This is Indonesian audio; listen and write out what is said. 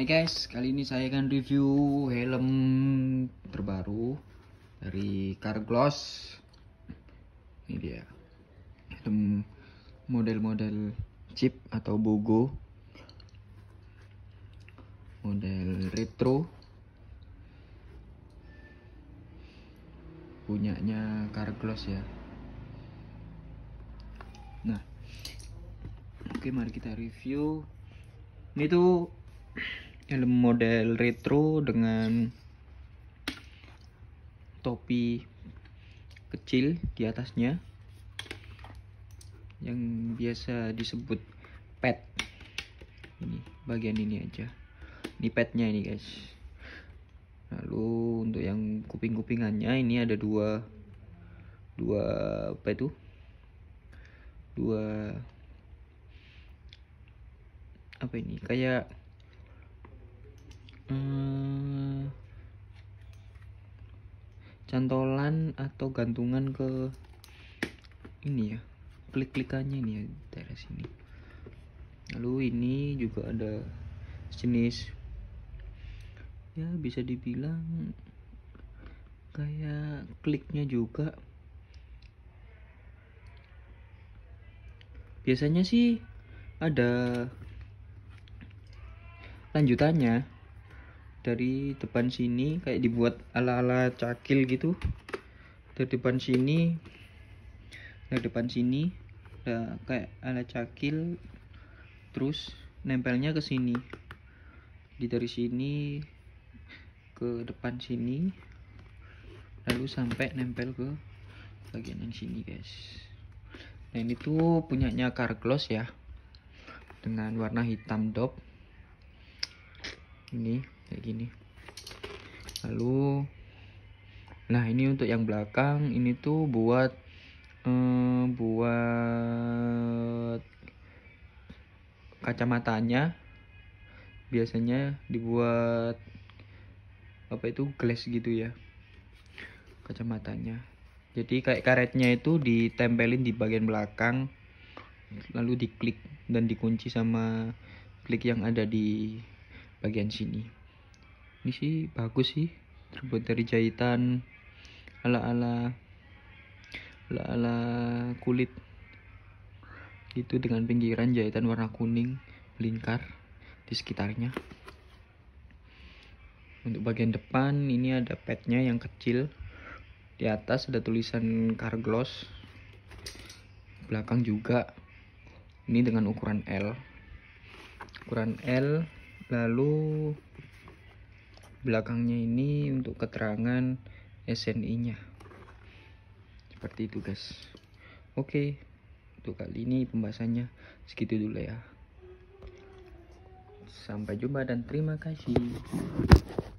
Hai guys, kali ini saya akan review helm terbaru dari CarGloss. Ini dia. Helm model-model chip atau bogo. Model retro. Punyanya CarGloss ya. Nah. Oke, mari kita review. Ini tuh model retro dengan topi kecil di atasnya yang biasa disebut pet ini bagian ini aja ini petnya ini guys lalu untuk yang kuping-kupingannya ini ada dua dua apa itu dua apa ini kayak cantolan atau gantungan ke ini ya klik-klikannya ini ya daerah sini lalu ini juga ada jenis ya bisa dibilang kayak kliknya juga biasanya sih ada lanjutannya dari depan sini kayak dibuat ala-ala cakil gitu dari depan sini dari depan sini kayak ala cakil terus nempelnya ke sini di dari sini ke depan sini lalu sampai nempel ke bagian yang sini guys Nah ini tuh punyanya car gloss ya Dengan warna hitam dop Ini kayak gini lalu nah ini untuk yang belakang ini tuh buat eh, buat kacamatanya biasanya dibuat apa itu glass gitu ya kacamatanya jadi kayak karetnya itu ditempelin di bagian belakang lalu diklik dan dikunci sama klik yang ada di bagian sini ini sih bagus sih terbuat dari jahitan ala ala ala ala kulit itu dengan pinggiran jahitan warna kuning lingkar di sekitarnya untuk bagian depan ini ada padnya yang kecil di atas ada tulisan car gloss belakang juga ini dengan ukuran L ukuran L lalu belakangnya ini untuk keterangan SNI nya seperti itu guys oke untuk kali ini pembahasannya segitu dulu ya sampai jumpa dan terima kasih